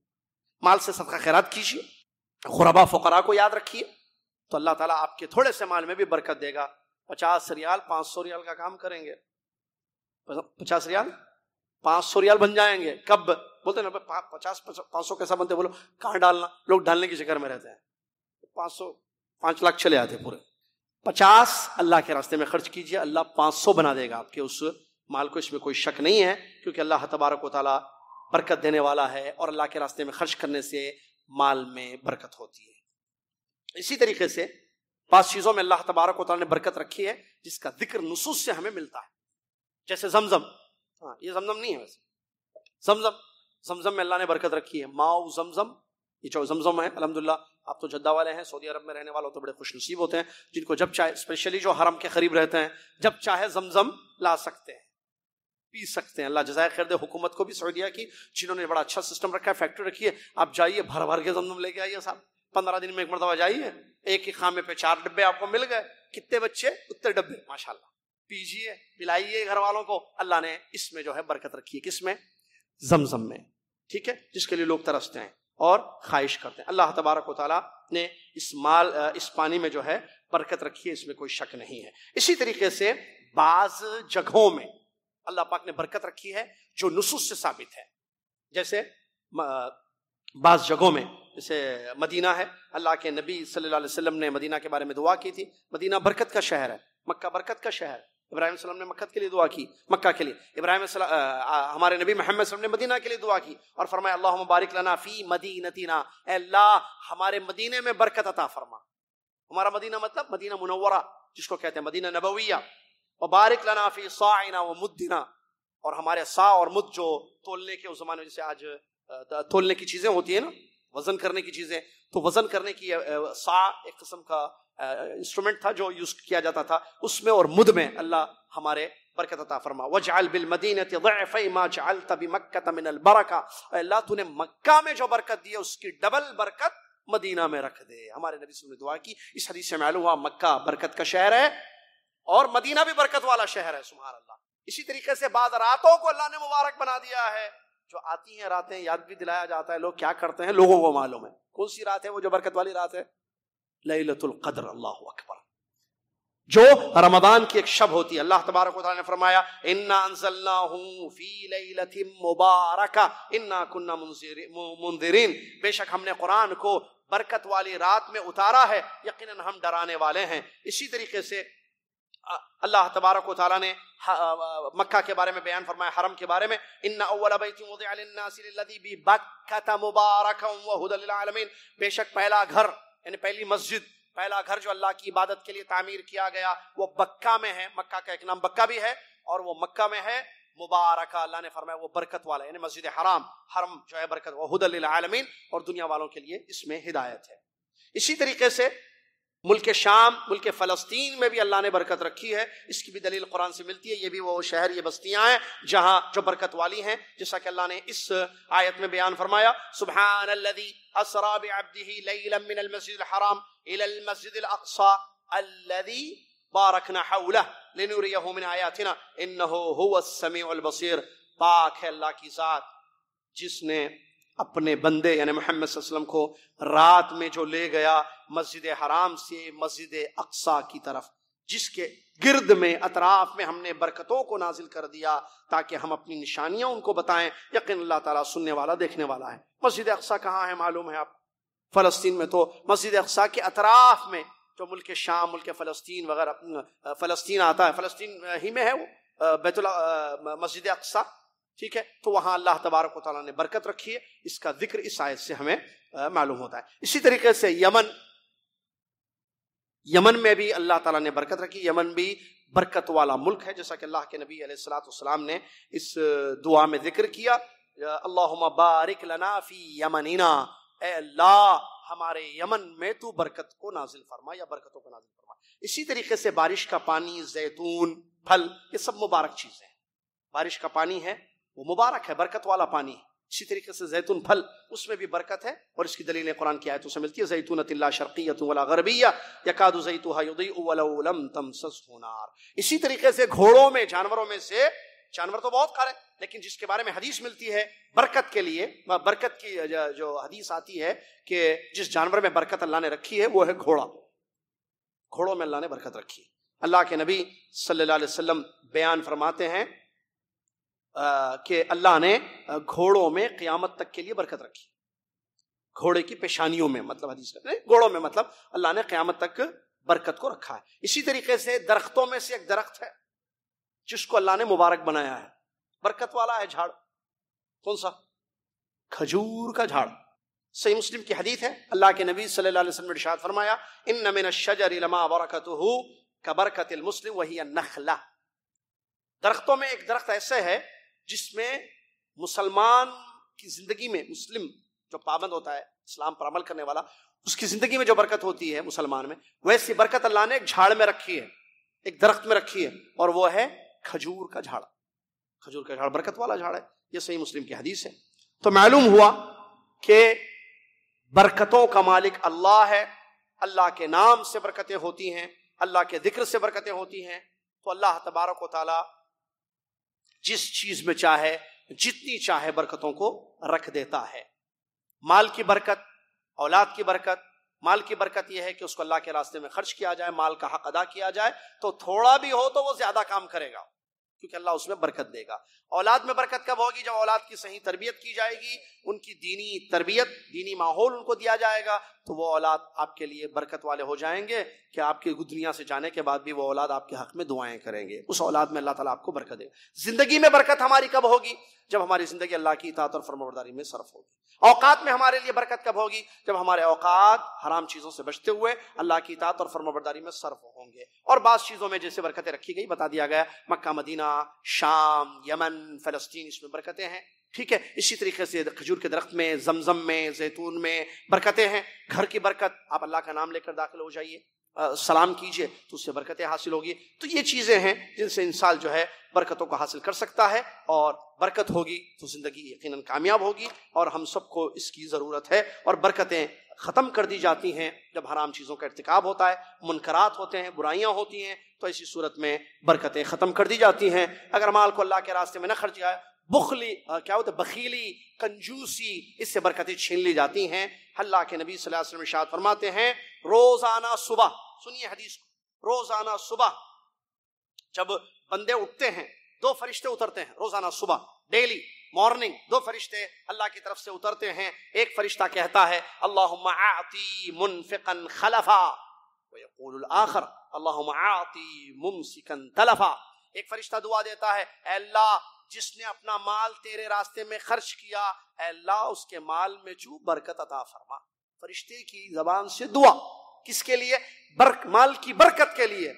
माल से सदका खैरात कीजिए खुरबा फ़करा को याद रखिए तो अल्लाह ताला आपके थोड़े से माल में भी बरकत देगा पचास रियाल पाँच सौ रियाल का काम करेंगे पचास रियाल पाँच सौ रियाल बन जाएंगे कब बोलते ना पचास पाँच सौ कैसा बनते बोलो कहाँ डालना लोग डालने के चक्कर में रहते हैं पाँच सौ पाँच लाख चले आते पूरे पचास अल्लाह के रास्ते में खर्च कीजिए अल्लाह पाँच सौ बना देगा आपके उस माल को इसमें कोई शक नहीं है क्योंकि अल्लाह तबारक वाली बरकत देने वाला है और अल्लाह के रास्ते में खर्च करने से माल में बरकत होती है इसी तरीके से पांच चीजों में अल्लाह तबारक वाली ने बरकत रखी है जिसका जिक्र नसूस से हमें मिलता है जैसे जमजम हाँ ये जमजम नहीं है वैसे जमजम जमजम में अल्लाह ने बरकत रखी है माओ जमजम ये जो जमजम है अलहमदिल्ला आप तो जद्दा वाले हैं सऊदी अरब में रहने वाले तो बड़े खुश नसीब होते हैं जिनको जब चाहे स्पेशली जो हरम के करीब रहते हैं जब चाहे जमजम ला सकते हैं पी सकते हैं अल्लाह जजाय कर दे हुकूमत को भी सऊदिया की जिन्होंने बड़ा अच्छा सिस्टम रखा है फैक्ट्री रखी है आप जाइए भर भर के जमदम लेके आइए साहब पंद्रह दिन में एक मरतबा जाइए एक ही खामे पे चार डब्बे आपको मिल गए कितने बच्चे उतने डब्बे माशाल्लाह पीजिए पिलाइए घर वालों को अल्लाह ने इसमें जो है बरकत रखी है किसमें जमजम में ठीक है जिसके लिए लोग तरसते हैं और ख्वाहिश करते हैं अल्लाह तबारक वाली ने इस माल इस पानी में जो है बरकत रखी है इसमें कोई शक नहीं है इसी तरीके से बाज जगहों में अल्लाह पाक ने बरकत रखी है जो नसूस से साबित है जैसे बाज जगहों में जैसे मदीना है अल्लाह के नबी सल्लल्लाहु अलैहि वसल्लम ने मदीना के बारे में दुआ की थी मदीना बरकत का शहर है मक्का बरकत का शहर इब्राहिम सलाम ने मक्का के लिए दुआ की मक्का के लिए इब्राहिम हमारे नबी मोहम्मद ने मदीना के लिए दुआ की और फरमाया अल्लाह मुबारक लना फी मदीनतीना अल्लाह हमारे मदीने में बरकत अता फरमा हमारा मदीना मतलब मदीना मुनवरा जिसको कहते हैं मदीना नबविया वबारिक लनाफी साइना व मुद्दिना और हमारे सा और मुद जो तोलने के उस जमाने जैसे आज तोलने की चीज़ें होती है ना वजन करने की चीज़ें तो वजन करने की सा एक किस्म का इंस्ट्रूमेंट था जो यूज किया जाता था उसमें और मुद में अल्लाह हमारे बरकत तूने मक्का में जो बरकत दी है उसकी डबल बरकत मदीना में रख दे हमारे नबी ने दुआ की इस हदीस से मालूम हुआ मक्का बरकत का शहर है और मदीना भी बरकत वाला शहर है सुबह अल्लाह इसी तरीके से बाद रातों को अल्लाह ने मुबारक बना दिया है जो आती हैं रातें याद भी दिलाया जाता है लोग क्या करते हैं लोगों को मालूम है कौन सी रात है वो जो बरकत वाली रात है लतुल कदर अल्लाह अकबर जो रमदान की एक शब होती है अल्लाह तबारक ने फरमाया इन्ना मुबारका इन्ना कुन्ना मुंदिरीन बेशक हमने कुरान को बरकत वाली रात में उतारा है यकीनन हम डराने वाले हैं इसी तरीके से अल्लाह तबारक ताली ने मक्का के बारे में बयान फरमाया हरम के बारे में मुबारक बेशक पहला घर यानी पहली मस्जिद पहला घर जो अल्लाह की इबादत के लिए तामीर किया गया वो बक्का में है मक्का का एक नाम बक्का भी है और वो मक्का में है मुबारक अल्लाह ने फरमाया वो बरकत वाला यानी मस्जिद हराम हरम जो है बरकत वह आलमीन और दुनिया वालों के लिए इसमें हिदायत है इसी तरीके से मुल्क शाम मुल्क फ़लस्तीन में भी अल्लाह ने बरकत रखी है इसकी भी दलील कुरान से मिलती है ये भी वो शहर ये बस्तियां हैं जहाँ जो बरकत वाली हैं जैसा कि अल्लाह ने इस आयत में बयान फरमाया सुबहान बारकना पाक है अल्लाह की जात जिसने अपने बंदे यानी मोहम्मद को रात में जो ले गया मस्जिद हराम से मस्जिद अक्सा की तरफ जिसके गिर्द में अतराफ में हमने बरकतों को नाजिल कर दिया ताकि हम अपनी निशानियां उनको बताएं यकीन अल्लाह ताला सुनने वाला देखने वाला है मस्जिद अक्सा कहाँ है मालूम है आप फलस्तीन में तो मस्जिद अक्सा के अतराफ में जो मुल्क शाम मुल्क फ़लस्तीन वगैरह फ़लस्तीन आता है फ़लस्तीन ही में है वो बैतुल मस्जिद अक्सा ठीक है तो वहां अल्लाह तबारक तला ने बरकत रखी है इसका जिक्र इस आयत से हमें मालूम होता है इसी तरीके से यमन यमन में भी अल्लाह ताला ने बरकत रखी यमन भी बरकत वाला मुल्क है जैसा कि अल्लाह के नबी सलाम ने इस दुआ में जिक्र किया अल्लाह बारिक लनाफी यमनिना अल्लाह हमारे यमन में तू बरकत को नाजिल फरमा या बरकतों को नाजिल फरमा इसी तरीके से बारिश का पानी जैतून फल ये सब मुबारक चीजें हैं बारिश का पानी है वो मुबारक है बरकत वाला पानी इसी तरीके से जैतून फल उसमें भी बरकत है और इसकी दलील कुरान की आयतों से मिलती है जैतून तिल्ला शर्कियत वाला गरबिया या कादू जैतुहादम तम होनार इसी तरीके से घोड़ों में जानवरों में से जानवर तो बहुत खारे लेकिन जिसके बारे में हदीस मिलती है बरकत के लिए बरकत की जो हदीस आती है कि जिस जानवर में बरकत अल्लाह ने रखी है वो है घोड़ा घोड़ों में अल्लाह ने बरकत रखी अल्लाह के नबी सल्लल्लाहु अलैहि वसल्लम बयान फरमाते हैं कि अल्लाह ने घोड़ों में क़यामत तक के लिए बरकत रखी घोड़े की पेशानियों में मतलब हदीस में घोड़ों में मतलब अल्लाह ने क्यामत तक बरकत को रखा है इसी तरीके से दरख्तों में से एक दरख्त है जिसको अल्लाह ने मुबारक बनाया है बरकत वाला है झाड़ कौन सा खजूर का झाड़ सही मुस्लिम की हदीत है अल्लाह के नबी सल्लल्लाहु अलैहि फरमाया इन नमिन शजर लमा बरकतहू का बरकत मुस्लिम वही नखला दरख्तों में एक दरख्त ऐसे है जिसमें मुसलमान की जिंदगी में मुस्लिम जो पाबंद होता है इस्लाम पर अमल करने वाला उसकी जिंदगी में जो बरकत होती है मुसलमान में वैसी बरकत अल्लाह ने एक झाड़ में रखी है एक दरख्त में रखी है और वह है खजूर का झाड़ खजूर का झाड़ बरकत वाला झाड़ है यह सही मुस्लिम की हदीस है तो मालूम हुआ कि बरकतों का मालिक अल्लाह है अल्लाह के नाम से बरकतें होती हैं अल्लाह के जिक्र से बरकतें होती हैं तो अल्लाह तबारक व ताली जिस चीज में चाहे जितनी चाहे बरकतों को रख देता है माल की बरकत औलाद की बरकत माल की बरकत यह है कि उसको अल्लाह के रास्ते में खर्च किया जाए माल का हक अदा किया जाए तो थोड़ा भी हो तो वो ज्यादा काम करेगा क्योंकि अल्लाह उसमें बरकत देगा औलाद में बरकत कब होगी जब औलाद की सही तरबियत की जाएगी उनकी दीनी तरबियत दीनी माहौल उनको दिया जाएगा तो वो औलाद आपके लिए बरकत वाले हो जाएंगे कि आपकी दुनिया से जाने के बाद भी वो औलाद आपके हक में दुआएं करेंगे उस औलाद में अल्लाह ताला आपको बरकत देगा जिंदगी में बरकत हमारी कब होगी जब हमारी जिंदगी अल्लाह की इतात और फर्मबरदारी में सर्फ होगी औकात में हमारे लिए बरकत कब होगी जब हमारे औकात हराम चीज़ों से बचते हुए अल्लाह की इतात और फर्मबरदारी में सर्फ होंगे और बाद चीज़ों में जैसे बरकतें रखी गई बता दिया गया मक्का मदीना शाम यमन फ़लस्तीन इसमें बरकतें हैं ठीक है इसी तरीके से खजूर के दरख्त में जमजम में जैतून में बरकतें हैं घर की बरकत आप अल्लाह का नाम लेकर दाखिल हो जाइए सलाम कीजिए तो उससे बरकतें हासिल होगी तो ये चीज़ें हैं जिनसे इंसान जो है बरकतों को हासिल कर सकता है और बरकत होगी तो ज़िंदगी यकीन कामयाब होगी और हम सबको इसकी ज़रूरत है और बरकतें ख़त्म कर दी जाती हैं जब हराम चीज़ों का इरतिकाब होता है मुनकरात होते हैं बुराइयाँ होती हैं तो ऐसी सूरत में बरकतें ख़त्म कर दी जाती हैं अगर माल को अल्लाह के रास्ते में न खर्च जाए बुखली क्या होता है बखीली कंजूसी इससे बरकतें छीन ली जाती हैं अल्लाह के नबी सल्लल्लाहु अलैहि वसल्लम शाद फरमाते हैं रोजाना सुबह सुनिए हदीस को रोजाना सुबह जब बंदे उठते हैं दो फरिश्ते उतरते हैं रोजाना सुबह डेली मॉर्निंग दो फरिश्ते अल्लाह की तरफ से उतरते हैं एक फरिश्ता कहता है आती मुनफिकन खलफा अल्लाह आती मुमसिकन तलफा एक फरिश्ता दुआ देता है अल्लाह जिसने अपना माल तेरे रास्ते में खर्च किया अल्लाह उसके माल में चू बरकत अता फरमा फरिश्ते की जबान से दुआ किसके लिए बरक माल की बरकत के लिए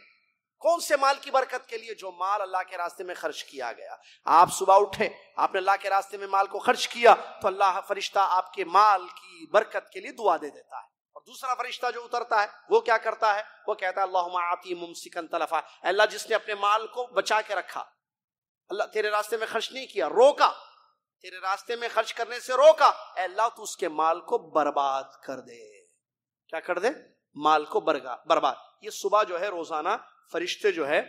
कौन से माल की बरकत के लिए जो माल अल्लाह के रास्ते में खर्च किया गया आप सुबह उठे आपने अल्लाह के रास्ते में माल को खर्च किया तो अल्लाह फरिश्ता आपके माल की बरकत के लिए दुआ दे देता है और दूसरा फरिश्ता जो उतरता है वो क्या करता है वो कहता है अल्लाह आती मुमसिकन तलफा अल्लाह जिसने अपने माल को बचा के रखा अल्लाह तेरे रास्ते में खर्च नहीं किया रोका तेरे रास्ते में खर्च करने से रोका अल्लाह तू उसके माल को बर्बाद कर दे क्या कर दे माल को बरगा बर्बाद ये सुबह जो है रोजाना फरिश्ते जो है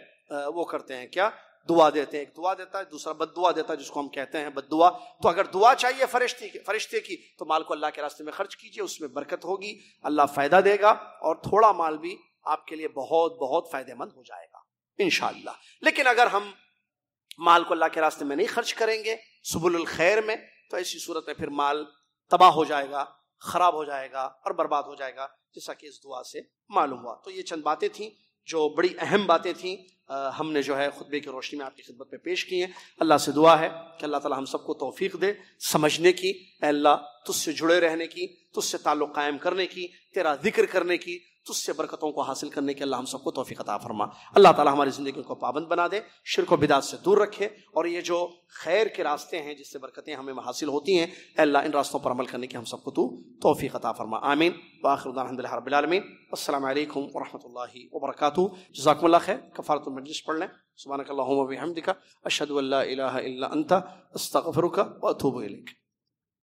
वो करते हैं क्या दुआ देते हैं एक दुआ देता है दूसरा बद दुआ देता है जिसको हम कहते हैं बद दुआ तो अगर दुआ चाहिए फरिश्ते की फरिश्ते की तो माल को अल्लाह के रास्ते में खर्च कीजिए उसमें बरकत होगी अल्लाह फ़ायदा देगा और थोड़ा माल भी आपके लिए बहुत बहुत फ़ायदेमंद हो जाएगा इन लेकिन अगर हम माल को अल्लाह के रास्ते में नहीं खर्च करेंगे सुबुल खैर में तो ऐसी सूरत में फिर माल तबाह हो जाएगा खराब हो जाएगा और बर्बाद हो जाएगा जैसा कि इस दुआ से मालूम हुआ तो ये चंद बातें थी जो बड़ी अहम बातें थी आ, हमने जो है खुतबे की रोशनी में आपकी खिदमत में पेश की हैं अल्लाह से दुआ है कि अल्लाह ताला हम सबको तोफीक दे समझने की अल्लाह तुझसे जुड़े रहने की तुझसे ताल्लुक़ कायम करने की तेरा जिक्र करने की तुझसे तो बरकतों को हासिल करने के अल्लाह हम सबको तोफ़ी अता फरमा अल्लाह ताला हमारी ज़िंदगी को पाबंद बना दे शिर को बिदात से दूर रखे और ये जो खैर के रास्ते हैं जिससे बरकतें हमें हासिल होती हैं अल्लाह इन रास्तों पर अमल करने के हम सबको तो तोफ़ी अता फरमा आमीन वाखिरदानहमदिल्ला रबालमीन असलकम वरहमल वबरक जजाकमल्ला खैर कफ़ारत मजलिस पढ़ लें सुबह हमदिका अशद अल्ला अंत अस्तफ़रुका वतूब